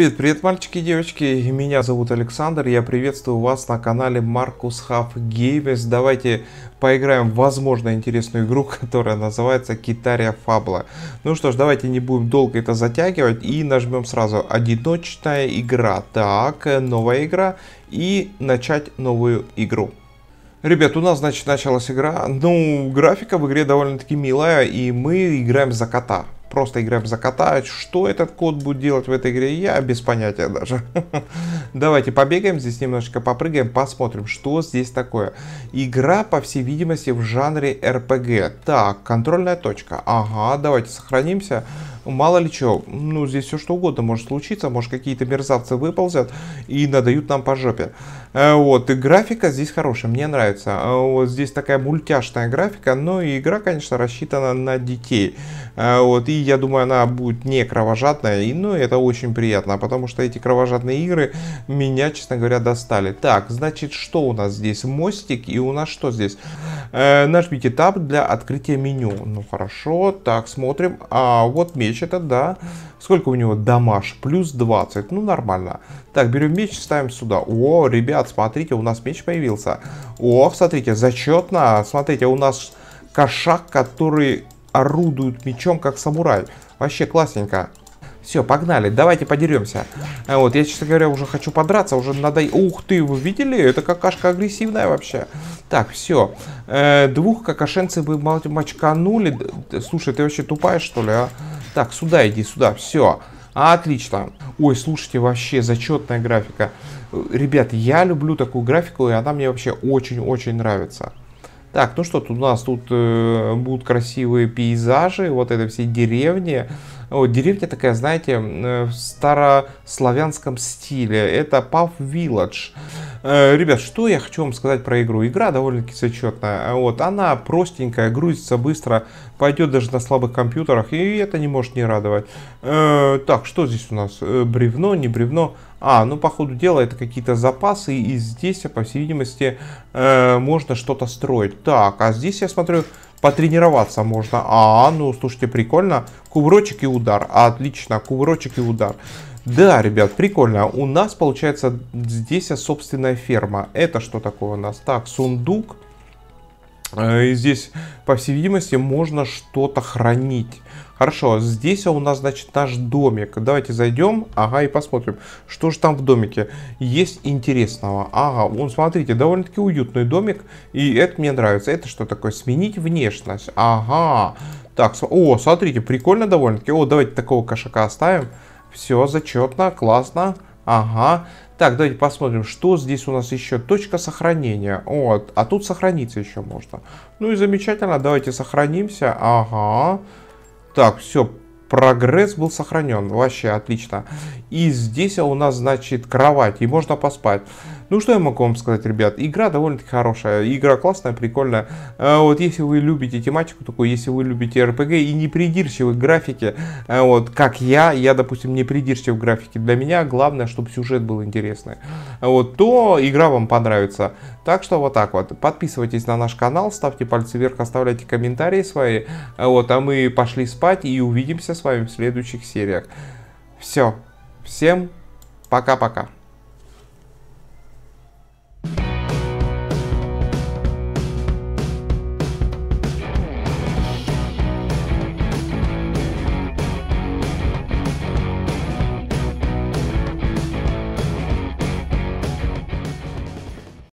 Привет, привет, мальчики и девочки. Меня зовут Александр. Я приветствую вас на канале Marcus Half Games. Давайте поиграем в, возможно, интересную игру, которая называется Китария Фабла. Ну что ж, давайте не будем долго это затягивать и нажмем сразу «Одиночная игра». Так, новая игра и «Начать новую игру». Ребят, у нас, значит, началась игра. Ну, графика в игре довольно-таки милая, и мы играем за кота просто играб закатать. Что этот код будет делать в этой игре, я без понятия даже. Давайте побегаем здесь немножечко, попрыгаем, посмотрим, что здесь такое. Игра, по всей видимости, в жанре RPG. Так, контрольная точка. Ага, давайте сохранимся. Ну, мало ли чего, ну здесь все что угодно может случиться, может какие-то мерзавцы выползят и надают нам по жопе. Э, вот, и графика здесь хорошая, мне нравится. Э, вот здесь такая мультяшная графика, но и игра, конечно, рассчитана на детей. Э, вот, и я думаю, она будет не кровожадная, и, ну, это очень приятно, потому что эти кровожадные игры меня, честно говоря, достали. Так, значит, что у нас здесь? Мостик, и у нас что здесь? Э, нажмите Tab для открытия меню. Ну хорошо, так, смотрим. А вот меч это, да. Сколько у него дамаж? Плюс 20. Ну нормально. Так, берем меч, ставим сюда. О, ребят, смотрите, у нас меч появился. О, смотрите, зачетно. Смотрите, у нас кошак, который орудует мечом, как самурай. Вообще классненько. Все, погнали, давайте подеремся. Э, вот, я, честно говоря, уже хочу подраться, уже надо... Ух ты, вы видели? Это какашка агрессивная вообще. Так, все. Э, двух какашенцев бы мочканули. Слушай, ты вообще тупая, что ли, а? Так, сюда иди, сюда, все. Отлично. Ой, слушайте, вообще зачетная графика. Ребят, я люблю такую графику, и она мне вообще очень-очень нравится. Так, ну что, тут у нас тут э, будут красивые пейзажи, вот это все деревни. Вот, деревня такая, знаете, э, в старославянском стиле. Это пав Village. Э, ребят, что я хочу вам сказать про игру? Игра довольно-таки зачетная. Э, вот, она простенькая, грузится быстро, пойдет даже на слабых компьютерах, и это не может не радовать. Так, что здесь у нас? Бревно, не бревно? А, ну по ходу дела это какие-то запасы, и здесь, по всей видимости, можно что-то строить. Так, а здесь я смотрю, потренироваться можно. А, ну, слушайте, прикольно. Кувырочек и удар. Отлично, кувырочек и удар. Да, ребят, прикольно. У нас, получается, здесь а, собственная ферма. Это что такое у нас? Так, сундук. Э, и здесь, по всей видимости, можно что-то хранить. Хорошо, здесь у нас, значит, наш домик. Давайте зайдем, ага, и посмотрим, что же там в домике есть интересного. Ага, вон, смотрите, довольно-таки уютный домик, и это мне нравится. Это что такое? Сменить внешность. Ага. Так, о, смотрите, прикольно довольно-таки. О, давайте такого кошака оставим. Все, зачетно, классно. Ага. Так, давайте посмотрим, что здесь у нас еще. Точка сохранения. Вот, а тут сохраниться еще можно. Ну и замечательно, давайте сохранимся. Ага. Так, все, прогресс был сохранен. Вообще отлично. И здесь у нас, значит, кровать, и можно поспать. Ну, что я могу вам сказать, ребят? Игра довольно-таки хорошая. Игра классная, прикольная. Э, вот, если вы любите тематику такую, если вы любите RPG и не придирчивы к графике, э, вот, как я, я, допустим, не придирчив к графике. Для меня главное, чтобы сюжет был интересный. Э, вот, то игра вам понравится. Так что вот так вот. Подписывайтесь на наш канал, ставьте пальцы вверх, оставляйте комментарии свои. Вот, а мы пошли спать и увидимся с вами в следующих сериях. Все. Всем пока-пока.